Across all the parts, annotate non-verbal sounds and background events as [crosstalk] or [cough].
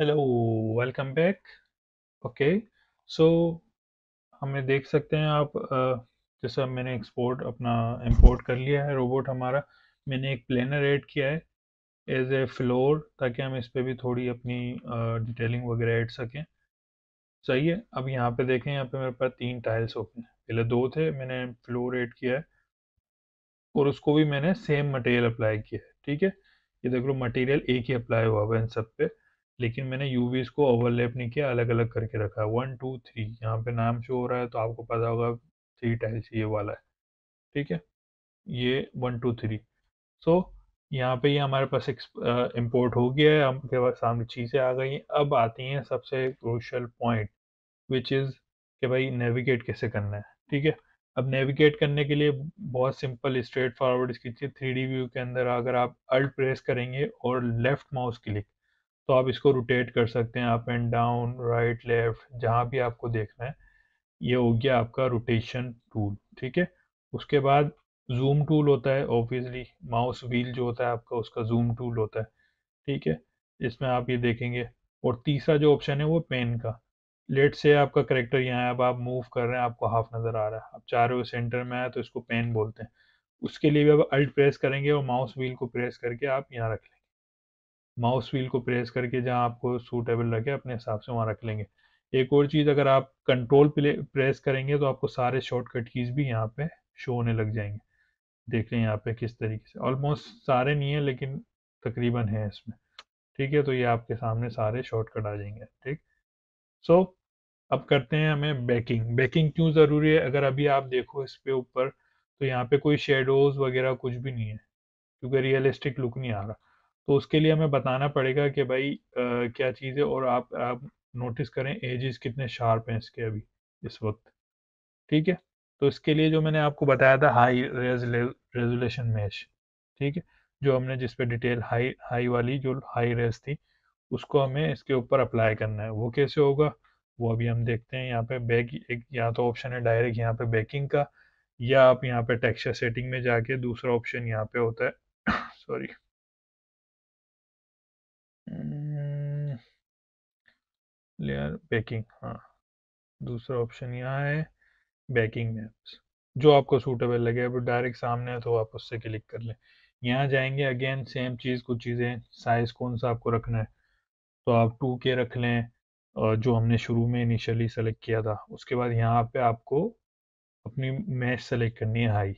hello welcome back okay so हमें देख सकते हैं आप जैसा मैंने एक्सपोर्ट अपना इंपोर्ट कर लिया है रोबोट हमारा मैंने एक प्लेनर ऐड किया है एज ए फ्लोर ताकि हम इस पर भी थोड़ी अपनी डिटेलिंग वगैरह ऐड सकें सही है अब यहाँ पे देखें यहाँ पे मेरे पास तीन टाइल्स ओपन गए पहले दो थे मैंने फ्लोर ऐड किया है और उसको भी मैंने सेम मटेरियल अप्लाई किया है ठीक है ये देख लो मटेरियल एक ही अप्लाई हुआ हुआ है इन सब पे लेकिन मैंने यूवीज को ओवरलैप नहीं किया अलग अलग करके रखा है वन टू थ्री यहाँ पे नाम शो हो रहा है तो आपको पता होगा थ्री टाइल्स ये वाला है ठीक है ये वन टू थ्री सो यहाँ पे ये हमारे पास इम्पोर्ट हो गया है हमके सामने चीज़ें आ गई हैं अब आती हैं सबसे क्रोशल पॉइंट विच इज़ कि भाई नेविगेट कैसे करना है ठीक है अब नेविगेट करने के लिए बहुत सिंपल स्ट्रेट फॉरवर्ड इसकी थ्री डी व्यू के अंदर अगर आप अल्ट प्रेस करेंगे और लेफ्ट माउस क्लिक तो आप इसको रोटेट कर सकते हैं up and down right left जहाँ भी आपको देखना है ये हो गया आपका रोटेशन टूल ठीक है उसके बाद जूम टूल होता है ऑब्वियसली माउस व्हील जो होता है आपका उसका जूम टूल होता है ठीक है इसमें आप ये देखेंगे और तीसरा जो ऑप्शन है वो पेन का लेट से आपका करेक्टर यहाँ है अब आप मूव कर रहे हैं आपको हाफ नज़र आ रहा है आप चार वो सेंटर में आया तो इसको पेन बोलते हैं उसके लिए भी आप अल्ट प्रेस करेंगे और माउस व्हील को प्रेस करके आप यहाँ रख लें माउस व्हील को प्रेस करके जहाँ आपको सूटेबल रखे अपने हिसाब से वहाँ रख लेंगे एक और चीज़ अगर आप कंट्रोल प्रेस करेंगे तो आपको सारे शॉर्टकट कीज़ भी यहाँ पे शो होने लग जाएंगे देख लें यहाँ पे किस तरीके से ऑलमोस्ट सारे नहीं है लेकिन तकरीबन है इसमें ठीक है तो ये आपके सामने सारे शॉर्टकट आ जाएंगे ठीक सो so, अब करते हैं हमें बैकिंग बैकिंग क्यों ज़रूरी है अगर अभी आप देखो इस पे ऊपर तो यहाँ पे कोई शेडोज वगैरह कुछ भी नहीं है क्योंकि रियलिस्टिक लुक नहीं आ रहा तो उसके लिए हमें बताना पड़ेगा कि भाई आ, क्या चीज़ है और आप आप नोटिस करें एजेस कितने शार्प हैं इसके अभी इस वक्त ठीक है तो इसके लिए जो मैंने आपको बताया था हाई रेजोल्यूशन मैश ठीक है जो हमने जिस पे डिटेल हाई हाई वाली जो हाई रेज थी उसको हमें इसके ऊपर अप्लाई करना है वो कैसे होगा वो अभी हम देखते हैं यहाँ पे बैक एक या तो ऑप्शन है डायरेक्ट यहाँ पे बैकिंग का या आप यहाँ पे टेक्सचर सेटिंग में जाके दूसरा ऑप्शन यहाँ पे होता है सॉरी [coughs] लेयर बैकिंग हाँ दूसरा ऑप्शन यहाँ है बैकिंग मैप्स जो आपको सूटेबल लगे अब डायरेक्ट सामने है तो आप उससे क्लिक कर लें यहाँ जाएंगे अगेन सेम चीज़ कुछ चीज़ें साइज़ कौन सा आपको रखना है तो आप टू के रख लें और जो हमने शुरू में इनिशियली सेलेक्ट किया था उसके बाद यहाँ पे आपको अपनी मैच सेलेक्ट करनी है हाई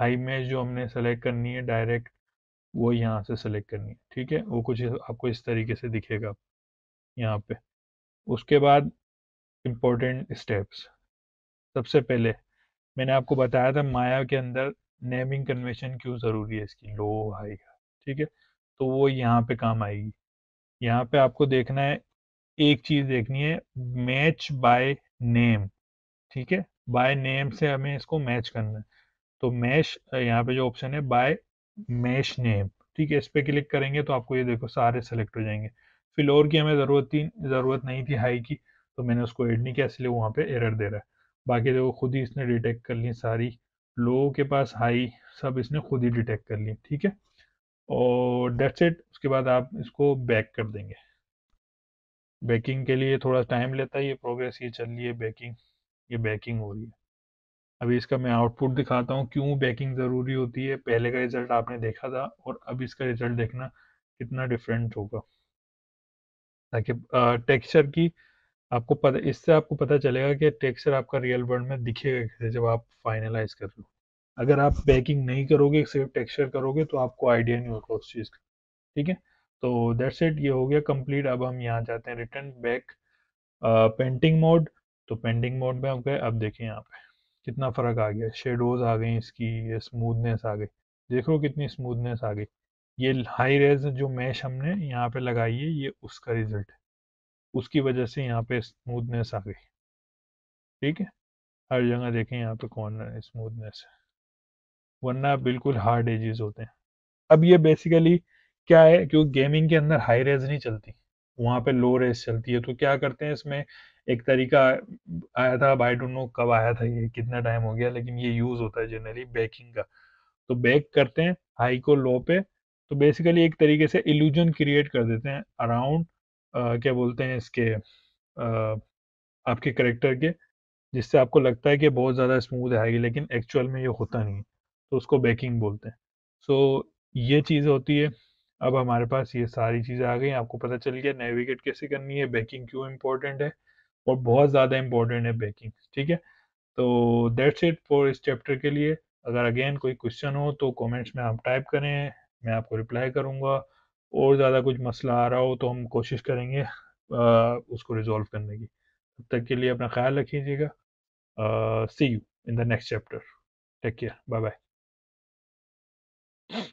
हाई मैच जो हमने सेलेक्ट करनी है डायरेक्ट वो यहाँ से सेलेक्ट करनी है ठीक है वो कुछ आपको इस तरीके से दिखेगा यहाँ पे उसके बाद इम्पोर्टेंट स्टेप्स सबसे पहले मैंने आपको बताया था माया के अंदर नेमिंग कन्वेशन क्यों ज़रूरी है इसकी लो हाई का ठीक है तो वो यहाँ पे काम आएगी यहाँ पे आपको देखना है एक चीज़ देखनी है मैच बाय नेम ठीक है बाय नेम से हमें इसको मैच करना है तो मैश यहाँ पे जो ऑप्शन है बाय मैश नेम ठीक है इस पर क्लिक करेंगे तो आपको ये देखो सारे सेलेक्ट हो जाएंगे फिलोर की हमें ज़रूरत थी ज़रूरत नहीं थी हाई की तो मैंने उसको ऐड नहीं किया इसलिए वहाँ पे एरर दे रहा है बाकी देखो खुद ही इसने डिटेक्ट कर ली सारी लो के पास हाई सब इसने खुद ही डिटेक्ट कर ली ठीक है और डेट्स इट उसके बाद आप इसको बैक कर देंगे बैकिंग के लिए थोड़ा टाइम लेता है ये प्रोग्रेस ये चल रही है बैकिंग ये बैकिंग हो रही है अभी इसका मैं आउटपुट दिखाता हूँ क्यों बैकिंग ज़रूरी होती है पहले का रिजल्ट आपने देखा था और अब इसका रिजल्ट देखना कितना डिफरेंट होगा ताकि टेक्सचर की आपको पता इससे आपको पता चलेगा कि टेक्सचर आपका रियल वर्ल्ड में दिखेगा कैसे जब आप फाइनलाइज कर लो अगर आप पैकिंग नहीं करोगे सिर्फ टेक्सचर करोगे तो आपको आइडिया नहीं होगा उस चीज़ का ठीक है तो दैट्स इट ये हो गया कंप्लीट अब हम यहाँ जाते हैं रिटर्न बैक पेंटिंग मोड तो पेंटिंग मोड में हम गए अब देखें यहाँ पे कितना फ़र्क आ गया शेडोज आ गई इसकी स्मूदनेस आ गई देखो कितनी स्मूदनेस आ गई ये हाई रेज जो मैश हमने यहाँ पे लगाई है ये उसका रिजल्ट है उसकी वजह से यहाँ पे स्मूथनेस आ गई ठीक है हर जगह देखें यहाँ पे कॉर्नर स्मूथनेस है वरना बिल्कुल हार्ड एजेस होते हैं अब ये बेसिकली क्या है क्योंकि गेमिंग के अंदर हाई रेज नहीं चलती वहाँ पे लो रेस चलती है तो क्या करते हैं इसमें एक तरीका आया था आई डोंट नो कब आया था ये कितना टाइम हो गया लेकिन ये यूज़ होता है जनरली बैकिंग का तो बैक करते हैं हाई को लो पे तो बेसिकली एक तरीके से इल्यूजन क्रिएट कर देते हैं अराउंड क्या बोलते हैं इसके uh, आपके करेक्टर के जिससे आपको लगता है कि बहुत ज़्यादा स्मूथ आएगी लेकिन एक्चुअल में ये होता नहीं तो उसको बैकिंग बोलते हैं सो so, ये चीज़ होती है अब हमारे पास ये सारी चीज़ें आ गई आपको पता चल गया नेविगेट कैसे करनी है बैकिंग क्यों इम्पोर्टेंट है और बहुत ज़्यादा इम्पोर्टेंट है बैकिंग ठीक है तो दैट्स इट फॉर इस चैप्टर के लिए अगर अगेन कोई क्वेश्चन हो तो कमेंट्स में आप टाइप करें मैं आपको रिप्लाई करूँगा और ज़्यादा कुछ मसला आ रहा हो तो हम कोशिश करेंगे आ, उसको रिजॉल्व करने की तब तक के लिए अपना ख्याल रखीजिएगा see you in the next chapter take care bye bye